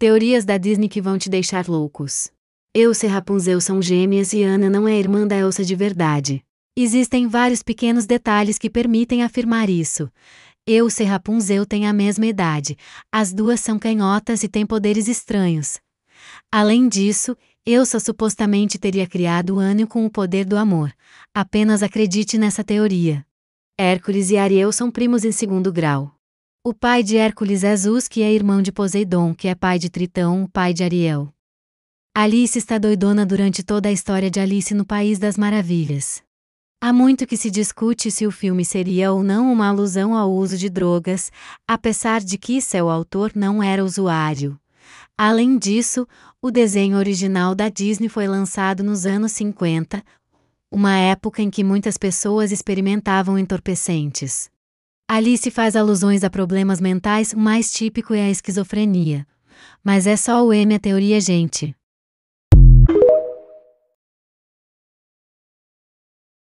Teorias da Disney que vão te deixar loucos. Elsa e Rapunzel são gêmeas e Ana não é irmã da Elsa de verdade. Existem vários pequenos detalhes que permitem afirmar isso. Elsa e Rapunzel têm a mesma idade, as duas são canhotas e têm poderes estranhos. Além disso, Elsa supostamente teria criado Anne com o poder do amor. Apenas acredite nessa teoria. Hércules e Ariel são primos em segundo grau. O pai de Hércules é Zeus, que é irmão de Poseidon, que é pai de Tritão, o pai de Ariel. Alice está doidona durante toda a história de Alice no País das Maravilhas. Há muito que se discute se o filme seria ou não uma alusão ao uso de drogas, apesar de que seu autor não era usuário. Além disso, o desenho original da Disney foi lançado nos anos 50, uma época em que muitas pessoas experimentavam entorpecentes. Alice faz alusões a problemas mentais, o mais típico é a esquizofrenia. Mas é só o M a teoria, gente.